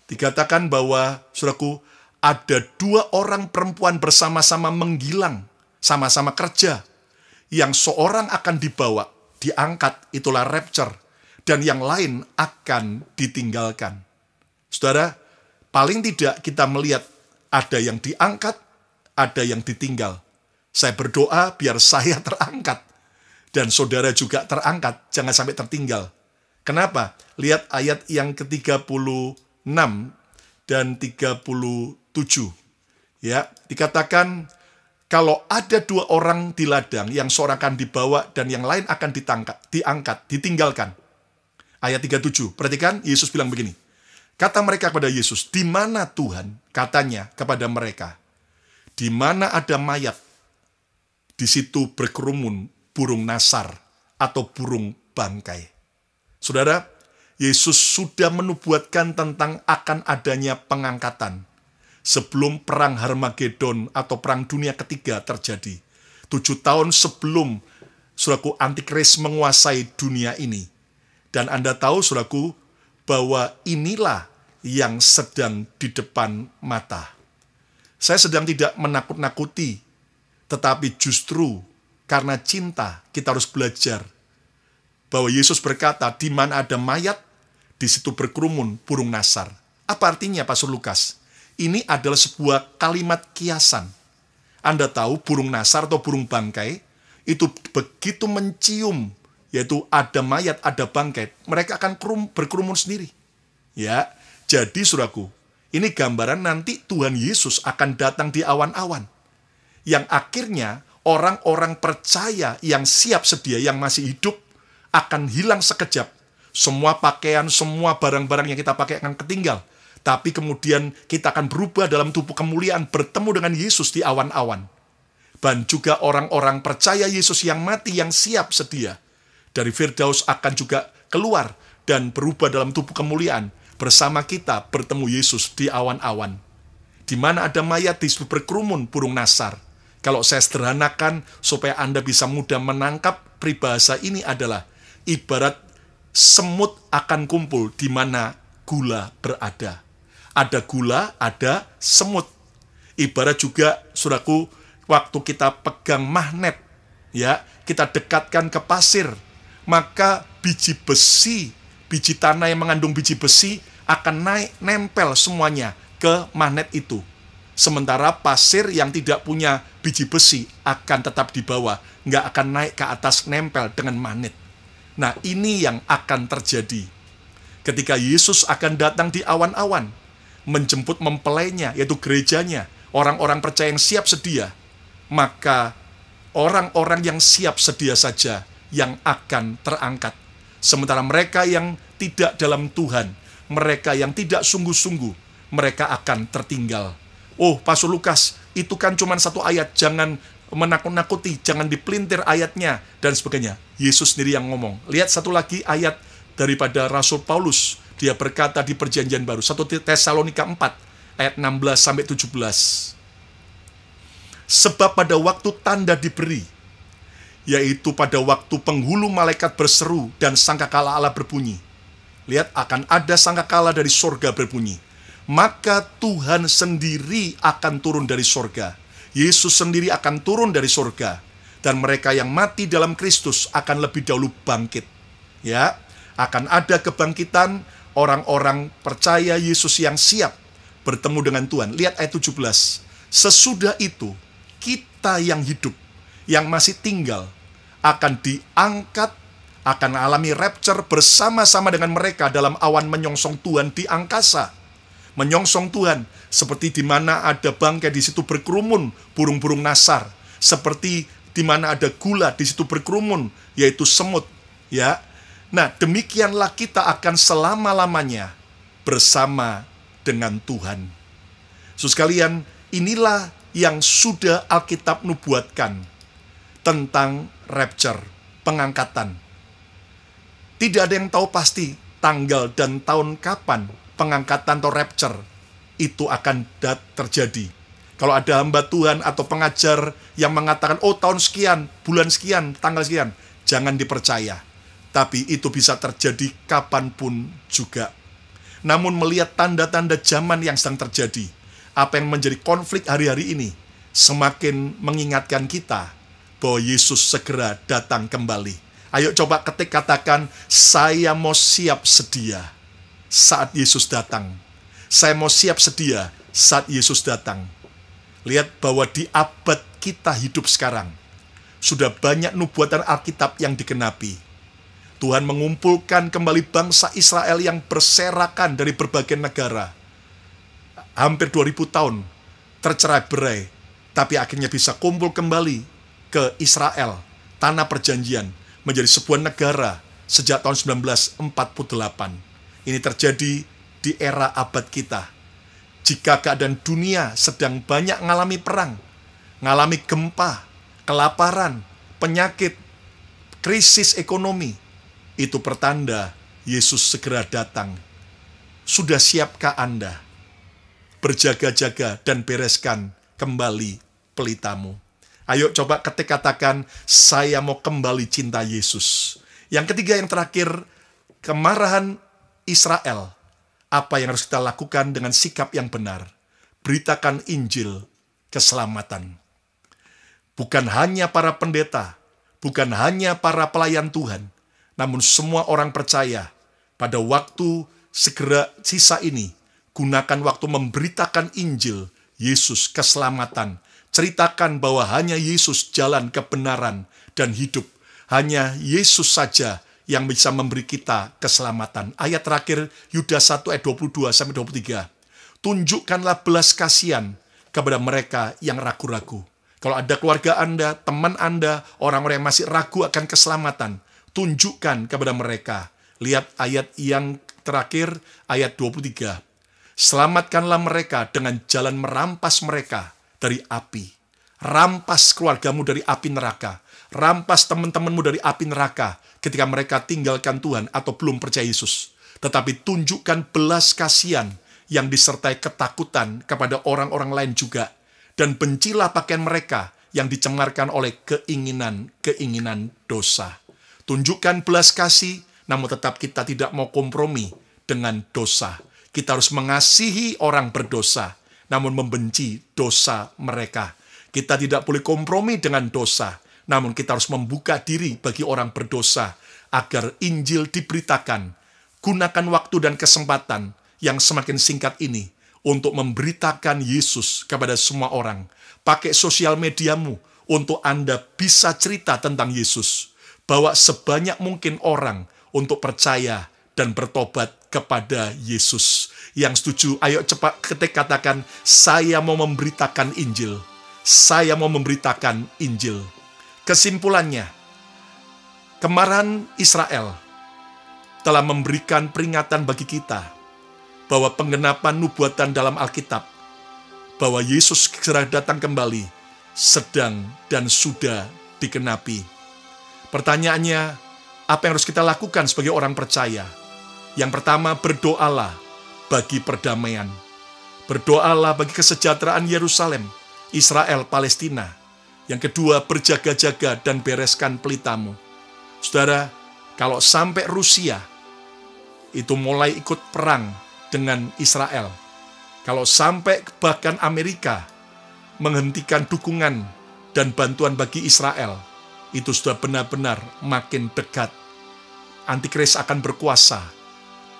dikatakan bahwa Saudaraku ada dua orang perempuan bersama-sama menggilang, sama-sama kerja, yang seorang akan dibawa, diangkat, itulah rapture, dan yang lain akan ditinggalkan. Saudara, paling tidak kita melihat ada yang diangkat, ada yang ditinggal. Saya berdoa biar saya [LAUGHS] terangkat dan saudara juga terangkat, jangan sampai tertinggal. Kenapa? Lihat ayat yang ke-36 dan 37. Ya, dikatakan kalau ada dua orang di ladang, yang seorang akan dibawa dan yang lain akan ditangkap, diangkat, ditinggalkan. Ayat 37, perhatikan Yesus bilang begini. Kata mereka kepada Yesus, di mana Tuhan? Katanya kepada mereka, di mana ada mayat, di situ berkerumun burung nasar atau burung bangkai. Saudara, Yesus sudah menubuatkan tentang akan adanya pengangkatan sebelum perang Harmagedon atau perang dunia ketiga terjadi. Tujuh tahun sebelum suraku antikris menguasai dunia ini. Dan Anda tahu suraku bahwa inilah yang sedang di depan mata. Saya sedang tidak menakut-nakuti, tetapi justru karena cinta, kita harus belajar bahwa Yesus berkata, di mana ada mayat, di situ berkerumun burung nasar. Apa artinya, Pastor Lukas? Ini adalah sebuah kalimat kiasan. Anda tahu burung nasar atau burung bangkai itu begitu mencium, yaitu ada mayat, ada bangkai, mereka akan berkerumun sendiri. Ya, jadi suraku, ini gambaran nanti Tuhan Yesus akan datang di awan-awan. Yang akhirnya orang-orang percaya yang siap sedia, yang masih hidup, akan hilang sekejap. Semua pakaian, semua barang-barang yang kita pakai akan ketinggal. Tapi kemudian kita akan berubah dalam tubuh kemuliaan, bertemu dengan Yesus di awan-awan. Dan juga orang-orang percaya Yesus yang mati, yang siap sedia. Dari Firdaus akan juga keluar dan berubah dalam tubuh kemuliaan. Bersama kita bertemu Yesus di awan-awan. Di mana ada mayat di berkerumun burung nasar kalau saya sederhanakan supaya Anda bisa mudah menangkap peribahasa ini adalah ibarat semut akan kumpul di mana gula berada. Ada gula, ada semut. Ibarat juga, suraku, waktu kita pegang magnet, ya kita dekatkan ke pasir, maka biji besi, biji tanah yang mengandung biji besi akan naik nempel semuanya ke magnet itu. Sementara pasir yang tidak punya biji besi akan tetap di bawah, nggak akan naik ke atas nempel dengan manit. Nah ini yang akan terjadi. Ketika Yesus akan datang di awan-awan, menjemput mempelainya, yaitu gerejanya, orang-orang percaya yang siap sedia, maka orang-orang yang siap sedia saja yang akan terangkat. Sementara mereka yang tidak dalam Tuhan, mereka yang tidak sungguh-sungguh, mereka akan tertinggal Oh, Pastor Lukas, itu kan cuma satu ayat, jangan menakut-nakuti, jangan dipelintir ayatnya, dan sebagainya. Yesus sendiri yang ngomong. Lihat satu lagi ayat daripada Rasul Paulus. Dia berkata di perjanjian baru, 1 Tesalonika 4, ayat 16 17. Sebab pada waktu tanda diberi, yaitu pada waktu penghulu malaikat berseru dan sangka sangkakala Allah berbunyi. Lihat, akan ada sangka sangkakala dari sorga berbunyi maka Tuhan sendiri akan turun dari sorga. Yesus sendiri akan turun dari sorga. Dan mereka yang mati dalam Kristus akan lebih dahulu bangkit. Ya, akan ada kebangkitan orang-orang percaya Yesus yang siap bertemu dengan Tuhan. Lihat ayat 17. Sesudah itu, kita yang hidup, yang masih tinggal, akan diangkat akan alami rapture bersama-sama dengan mereka dalam awan menyongsong Tuhan di angkasa menyongsong Tuhan, seperti di mana ada bangkai di situ berkerumun burung-burung nasar, seperti di mana ada gula di situ berkerumun yaitu semut, ya. Nah, demikianlah kita akan selama-lamanya bersama dengan Tuhan. so sekalian, inilah yang sudah Alkitab nubuatkan tentang rapture, pengangkatan. Tidak ada yang tahu pasti tanggal dan tahun kapan pengangkatan atau rapture itu akan terjadi. Kalau ada hamba Tuhan atau pengajar yang mengatakan, oh tahun sekian, bulan sekian, tanggal sekian, jangan dipercaya. Tapi itu bisa terjadi kapanpun juga. Namun melihat tanda-tanda zaman yang sedang terjadi, apa yang menjadi konflik hari-hari ini, semakin mengingatkan kita bahwa Yesus segera datang kembali. Ayo coba ketik katakan, saya mau siap sedia saat Yesus datang. Saya mau siap sedia saat Yesus datang. Lihat bahwa di abad kita hidup sekarang, sudah banyak nubuatan Alkitab yang dikenapi. Tuhan mengumpulkan kembali bangsa Israel yang berserakan dari berbagai negara. Hampir 2000 tahun tercerai berai, tapi akhirnya bisa kumpul kembali ke Israel, tanah perjanjian, menjadi sebuah negara sejak tahun 1948. Ini terjadi di era abad kita. Jika keadaan dunia sedang banyak mengalami perang, mengalami gempa, kelaparan, penyakit, krisis ekonomi, itu pertanda Yesus segera datang. Sudah siapkah Anda? Berjaga-jaga dan bereskan kembali pelitamu. Ayo coba ketik katakan, saya mau kembali cinta Yesus. Yang ketiga, yang terakhir, kemarahan Israel, apa yang harus kita lakukan dengan sikap yang benar. Beritakan Injil keselamatan. Bukan hanya para pendeta, bukan hanya para pelayan Tuhan, namun semua orang percaya pada waktu segera sisa ini, gunakan waktu memberitakan Injil Yesus keselamatan. Ceritakan bahwa hanya Yesus jalan kebenaran dan hidup. Hanya Yesus saja yang bisa memberi kita keselamatan. Ayat terakhir Yudas 1 ayat 22 sampai 23. Tunjukkanlah belas kasihan kepada mereka yang ragu-ragu. Kalau ada keluarga Anda, teman Anda, orang-orang yang masih ragu akan keselamatan, tunjukkan kepada mereka. Lihat ayat yang terakhir, ayat 23. Selamatkanlah mereka dengan jalan merampas mereka dari api. Rampas keluargamu dari api neraka. Rampas teman-temanmu dari api neraka ketika mereka tinggalkan Tuhan atau belum percaya Yesus. Tetapi tunjukkan belas kasihan yang disertai ketakutan kepada orang-orang lain juga. Dan bencilah pakaian mereka yang dicemarkan oleh keinginan-keinginan dosa. Tunjukkan belas kasih, namun tetap kita tidak mau kompromi dengan dosa. Kita harus mengasihi orang berdosa, namun membenci dosa mereka. Kita tidak boleh kompromi dengan dosa, namun kita harus membuka diri bagi orang berdosa agar Injil diberitakan. Gunakan waktu dan kesempatan yang semakin singkat ini untuk memberitakan Yesus kepada semua orang. Pakai sosial mediamu untuk Anda bisa cerita tentang Yesus. Bawa sebanyak mungkin orang untuk percaya dan bertobat kepada Yesus. Yang setuju, ayo cepat ketik katakan, saya mau memberitakan Injil. Saya mau memberitakan Injil. Kesimpulannya, kemarahan Israel telah memberikan peringatan bagi kita bahwa penggenapan nubuatan dalam Alkitab bahwa Yesus segera datang kembali sedang dan sudah dikenapi. Pertanyaannya, apa yang harus kita lakukan sebagai orang percaya? Yang pertama, berdoalah bagi perdamaian. Berdoalah bagi kesejahteraan Yerusalem, Israel, Palestina yang kedua, berjaga-jaga dan bereskan pelitamu. Saudara, kalau sampai Rusia itu mulai ikut perang dengan Israel, kalau sampai bahkan Amerika menghentikan dukungan dan bantuan bagi Israel, itu sudah benar-benar makin dekat. Antikris akan berkuasa,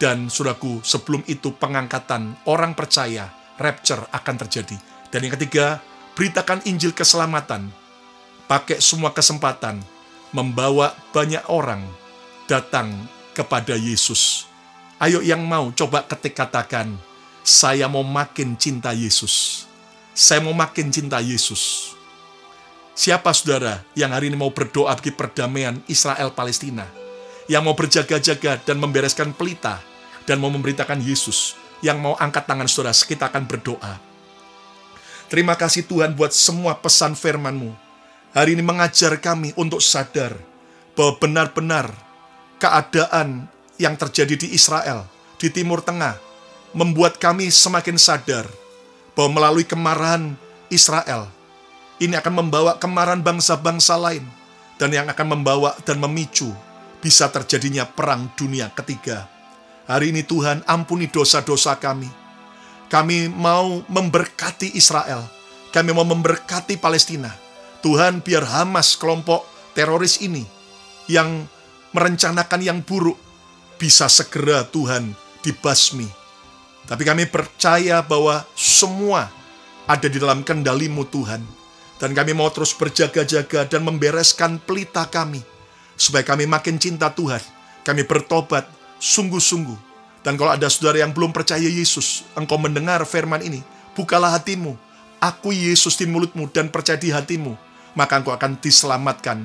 dan suraku sebelum itu pengangkatan orang percaya, rapture akan terjadi. Dan yang ketiga, beritakan Injil keselamatan pakai semua kesempatan membawa banyak orang datang kepada Yesus. Ayo yang mau, coba ketik katakan, saya mau makin cinta Yesus. Saya mau makin cinta Yesus. Siapa saudara yang hari ini mau berdoa bagi perdamaian Israel-Palestina? Yang mau berjaga-jaga dan membereskan pelita dan mau memberitakan Yesus? Yang mau angkat tangan saudara, kita akan berdoa. Terima kasih Tuhan buat semua pesan firman-Mu hari ini mengajar kami untuk sadar bahwa benar-benar keadaan yang terjadi di Israel, di Timur Tengah, membuat kami semakin sadar bahwa melalui kemarahan Israel, ini akan membawa kemarahan bangsa-bangsa lain dan yang akan membawa dan memicu bisa terjadinya perang dunia ketiga. Hari ini Tuhan ampuni dosa-dosa kami. Kami mau memberkati Israel. Kami mau memberkati Palestina Tuhan biar Hamas kelompok teroris ini yang merencanakan yang buruk bisa segera Tuhan dibasmi. Tapi kami percaya bahwa semua ada di dalam kendalimu Tuhan. Dan kami mau terus berjaga-jaga dan membereskan pelita kami. Supaya kami makin cinta Tuhan. Kami bertobat sungguh-sungguh. Dan kalau ada saudara yang belum percaya Yesus, engkau mendengar firman ini, bukalah hatimu. Aku Yesus di mulutmu dan percaya di hatimu maka engkau akan diselamatkan.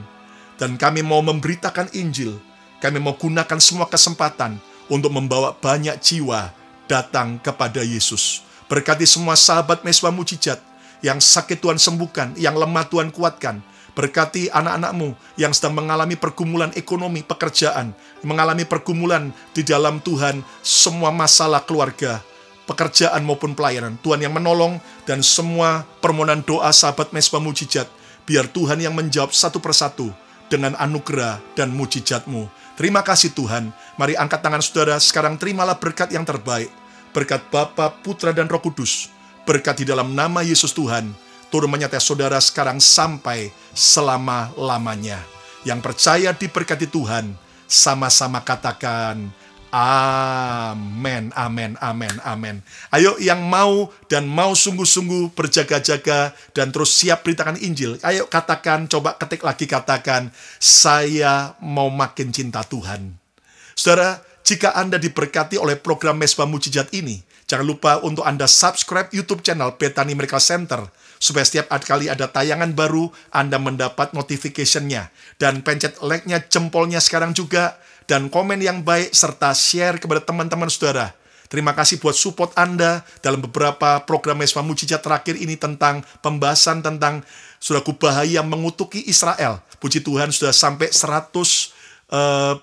Dan kami mau memberitakan Injil, kami mau gunakan semua kesempatan untuk membawa banyak jiwa datang kepada Yesus. Berkati semua sahabat meswa mujizat, yang sakit Tuhan sembuhkan, yang lemah Tuhan kuatkan. Berkati anak-anakmu yang sedang mengalami pergumulan ekonomi, pekerjaan, mengalami pergumulan di dalam Tuhan, semua masalah keluarga, pekerjaan maupun pelayanan. Tuhan yang menolong dan semua permohonan doa sahabat Mesbah Mujizat Biar Tuhan yang menjawab satu persatu dengan anugerah dan mujizatmu. Terima kasih Tuhan. Mari angkat tangan saudara, sekarang terimalah berkat yang terbaik. Berkat Bapa, Putra, dan Roh Kudus. Berkat di dalam nama Yesus Tuhan. Turun menyatakan saudara sekarang sampai selama-lamanya. Yang percaya diberkati Tuhan, sama-sama katakan, Amin, amin, amin, amin. Ayo yang mau dan mau sungguh-sungguh berjaga-jaga dan terus siap beritakan Injil. Ayo katakan, coba ketik lagi katakan, saya mau makin cinta Tuhan. Saudara, jika Anda diberkati oleh program Mesbah Mujizat ini, jangan lupa untuk Anda subscribe YouTube channel Petani Miracle Center supaya setiap kali ada tayangan baru Anda mendapat notification dan pencet like-nya jempolnya sekarang juga dan komen yang baik serta share kepada teman-teman saudara. Terima kasih buat support Anda dalam beberapa program Mesma Mujizat terakhir ini tentang pembahasan tentang Saudaraku yang mengutuki Israel. Puji Tuhan sudah sampai 112 eh,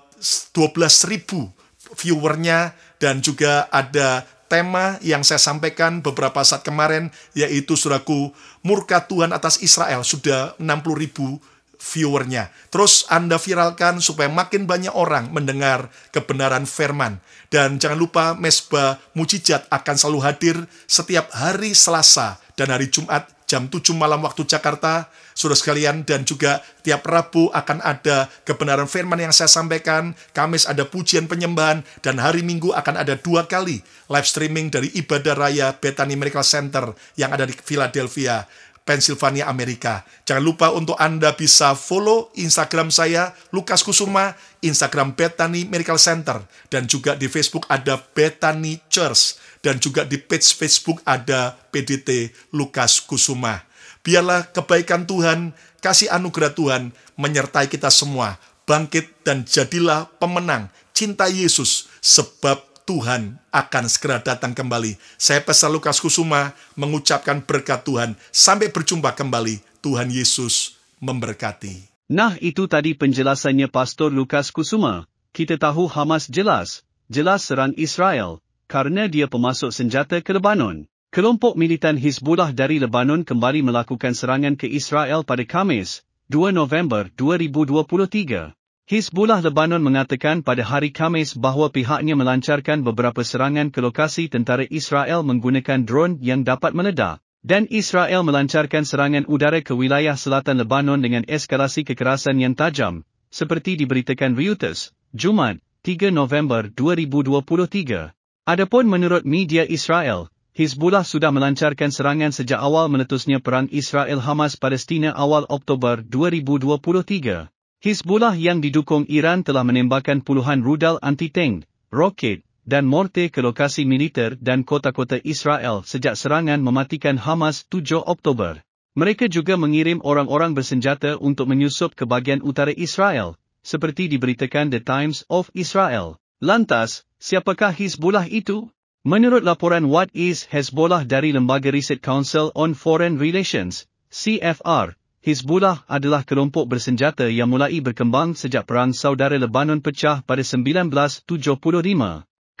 ribu viewernya dan juga ada tema yang saya sampaikan beberapa saat kemarin yaitu suraku murka Tuhan atas Israel sudah 60 ribu viewernya. Terus Anda viralkan supaya makin banyak orang mendengar kebenaran firman. Dan jangan lupa Mesbah Mujizat akan selalu hadir setiap hari Selasa dan hari Jumat jam 7 malam waktu Jakarta, saudara sekalian, dan juga tiap Rabu akan ada kebenaran firman yang saya sampaikan, Kamis ada pujian penyembahan, dan hari Minggu akan ada dua kali live streaming dari Ibadah Raya Bethany Miracle Center yang ada di Philadelphia. Pennsylvania, Amerika. Jangan lupa untuk Anda bisa follow Instagram saya, Lukas Kusuma, Instagram Bethany Medical Center, dan juga di Facebook ada Bethany Church, dan juga di page Facebook ada PDT Lukas Kusuma. Biarlah kebaikan Tuhan, kasih anugerah Tuhan menyertai kita semua. Bangkit dan jadilah pemenang. Cinta Yesus sebab Tuhan akan segera datang kembali. Saya pesan Lukas Kusuma mengucapkan berkat Tuhan. Sampai berjumpa kembali, Tuhan Yesus memberkati. Nah itu tadi penjelasannya Pastor Lukas Kusuma. Kita tahu Hamas jelas, jelas serang Israel, karena dia pemasok senjata ke Lebanon. Kelompok militan Hizbullah dari Lebanon kembali melakukan serangan ke Israel pada Kamis, 2 November 2023. Hizbullah Lebanon mengatakan pada hari Khamis bahawa pihaknya melancarkan beberapa serangan ke lokasi tentara Israel menggunakan drone yang dapat meledak, dan Israel melancarkan serangan udara ke wilayah selatan Lebanon dengan eskalasi kekerasan yang tajam, seperti diberitakan Reuters, Jumat, 3 November 2023. Adapun menurut media Israel, Hizbullah sudah melancarkan serangan sejak awal meletusnya perang Israel-Hamas-Palestina awal Oktober 2023. Hezbollah yang didukung Iran telah menembakkan puluhan rudal anti-tank, roket, dan mortir ke lokasi militer dan kota-kota Israel sejak serangan mematikan Hamas 7 Oktober. Mereka juga mengirim orang-orang bersenjata untuk menyusup ke bahagian utara Israel, seperti diberitakan The Times of Israel. Lantas, siapakah Hezbollah itu? Menurut laporan What is Hezbollah dari Lembaga Riset Council on Foreign Relations, CFR, Hezbollah adalah kelompok bersenjata yang mulai berkembang sejak Perang Saudara Lebanon pecah pada 1975.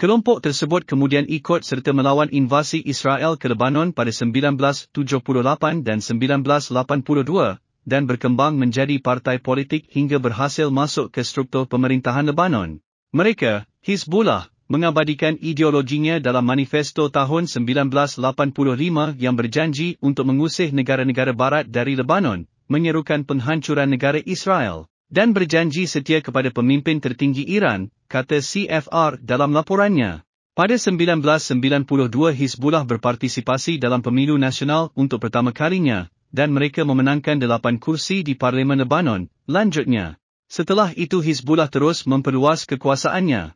Kelompok tersebut kemudian ikut serta melawan invasi Israel ke Lebanon pada 1978 dan 1982, dan berkembang menjadi parti politik hingga berhasil masuk ke struktur pemerintahan Lebanon. Mereka, Hezbollah, mengabadikan ideologinya dalam manifesto tahun 1985 yang berjanji untuk mengusir negara-negara barat dari Lebanon menyerukan penghancuran negara Israel, dan berjanji setia kepada pemimpin tertinggi Iran, kata CFR dalam laporannya. Pada 1992 Hizbullah berpartisipasi dalam pemilu nasional untuk pertama kalinya, dan mereka memenangkan 8 kursi di Parlimen Lebanon, lanjutnya. Setelah itu Hizbullah terus memperluas kekuasaannya.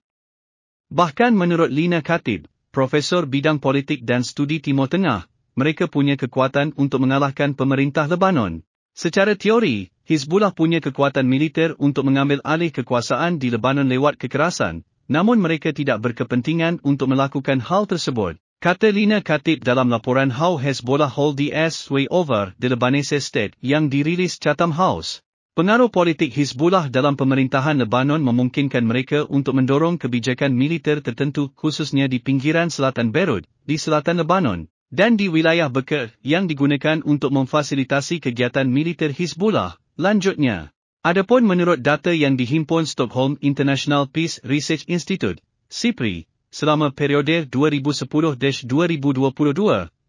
Bahkan menurut Lina Khatib, Profesor Bidang Politik dan Studi Timur Tengah, mereka punya kekuatan untuk mengalahkan pemerintah Lebanon. Secara teori, Hezbollah punya kekuatan militer untuk mengambil alih kekuasaan di Lebanon lewat kekerasan, namun mereka tidak berkepentingan untuk melakukan hal tersebut. Kata Lina Khatib dalam laporan How Hezbollah Hold the Sway Over the Lebanese State yang dirilis Chatham House. Pengaruh politik Hezbollah dalam pemerintahan Lebanon memungkinkan mereka untuk mendorong kebijakan militer tertentu khususnya di pinggiran selatan Beirut, di selatan Lebanon dan di wilayah Bekir yang digunakan untuk memfasilitasi kegiatan militer Hezbollah. Lanjutnya, adapun menurut data yang dihimpun Stockholm International Peace Research Institute, SIPRI, selama periode 2010-2022,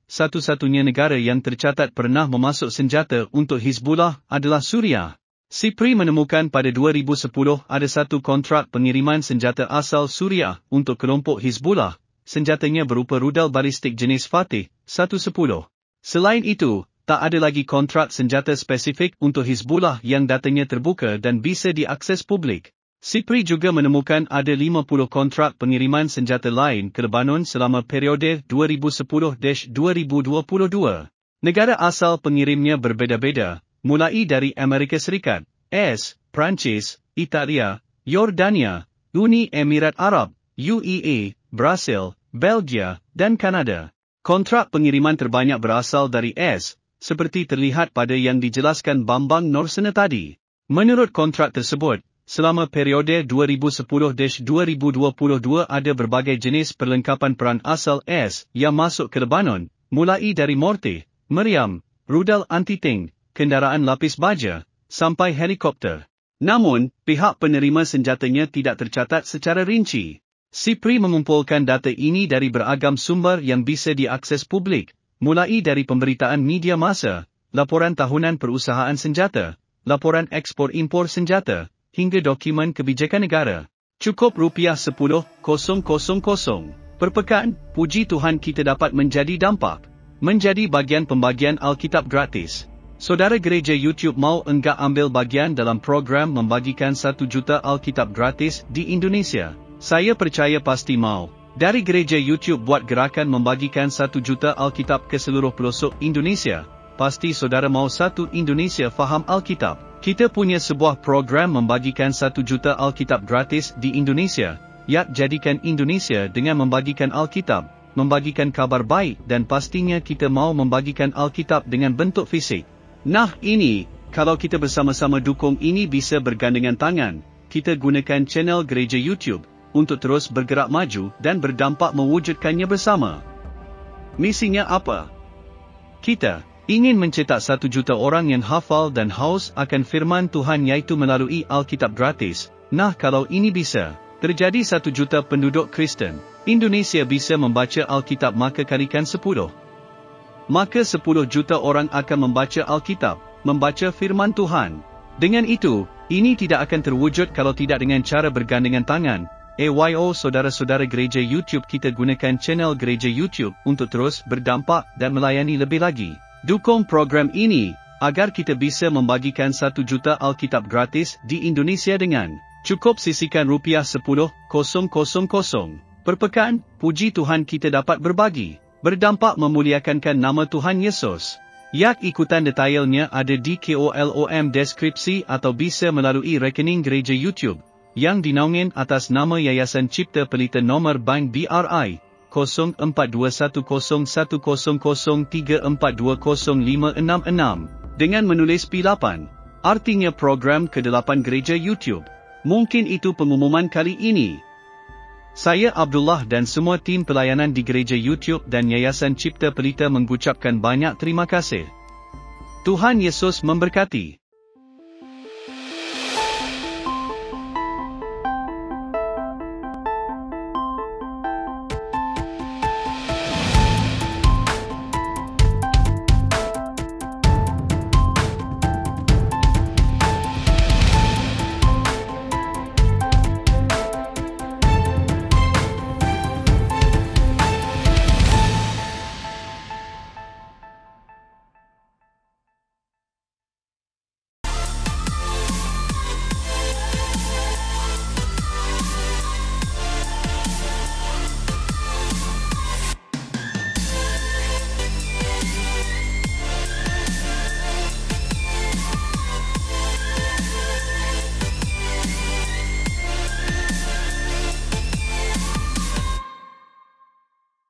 satu-satunya negara yang tercatat pernah memasuk senjata untuk Hezbollah adalah Suriah. SIPRI menemukan pada 2010 ada satu kontrak pengiriman senjata asal Suriah untuk kelompok Hezbollah senjatanya berupa rudal balistik jenis Fatih, 1-10. Selain itu, tak ada lagi kontrak senjata spesifik untuk Hizbullah yang datanya terbuka dan bisa diakses publik. Sipri juga menemukan ada 50 kontrak pengiriman senjata lain ke Lebanon selama periode 2010-2022. Negara asal pengirimnya berbeza-beza, mulai dari Amerika Serikat, S, Perancis, Italia, Yordania, Uni Emirat Arab, UEA, Brazil, Belgia, dan Kanada. Kontrak pengiriman terbanyak berasal dari S, seperti terlihat pada yang dijelaskan Bambang Norsena tadi. Menurut kontrak tersebut, selama periode 2010-2022 ada berbagai jenis perlengkapan peran asal S yang masuk ke Lebanon, mulai dari mortih, meriam, rudal anti-tank, kendaraan lapis baja, sampai helikopter. Namun, pihak penerima senjatanya tidak tercatat secara rinci. Sipri mengumpulkan data ini dari beragam sumber yang bisa diakses publik, mulai dari pemberitaan media masa, laporan tahunan perusahaan senjata, laporan ekspor-impor senjata, hingga dokumen kebijakan negara. Cukup rupiah 10,000. Perpekaan, puji Tuhan kita dapat menjadi dampak. Menjadi bagian pembagian Alkitab gratis. Saudara gereja YouTube mau enggak ambil bagian dalam program membagikan 1 juta Alkitab gratis di Indonesia saya percaya pasti mau. Dari gereja YouTube buat gerakan membagikan 1 juta Alkitab ke seluruh pelosok Indonesia, pasti saudara mau satu Indonesia faham Alkitab. Kita punya sebuah program membagikan 1 juta Alkitab gratis di Indonesia, yak jadikan Indonesia dengan membagikan Alkitab, membagikan kabar baik dan pastinya kita mau membagikan Alkitab dengan bentuk fisik. Nah ini, kalau kita bersama-sama dukung ini bisa bergandengan tangan, kita gunakan channel gereja YouTube, untuk terus bergerak maju dan berdampak mewujudkannya bersama. Misinya apa? Kita ingin mencetak satu juta orang yang hafal dan haus akan firman Tuhan yaitu melalui Alkitab gratis. Nah kalau ini bisa, terjadi satu juta penduduk Kristen, Indonesia bisa membaca Alkitab maka kalikan sepuluh. Maka sepuluh juta orang akan membaca Alkitab, membaca firman Tuhan. Dengan itu, ini tidak akan terwujud kalau tidak dengan cara bergandengan tangan, AYO saudara-saudara gereja YouTube kita gunakan channel gereja YouTube untuk terus berdampak dan melayani lebih lagi. Dukung program ini agar kita bisa membagikan 1 juta Alkitab gratis di Indonesia dengan cukup sisikan rupiah 10,000. Perpekan, puji Tuhan kita dapat berbagi, berdampak memuliakankan nama Tuhan Yesus. Yak ikutan detailnya ada di KOLOM deskripsi atau bisa melalui rekening gereja YouTube yang dinaungin atas nama Yayasan Cipta Pelita Nomor Bank BRI 0421100342056 dengan menulis P8, artinya program ke-8 gereja YouTube. Mungkin itu pengumuman kali ini. Saya Abdullah dan semua tim pelayanan di gereja YouTube dan Yayasan Cipta Pelita mengucapkan banyak terima kasih. Tuhan Yesus memberkati.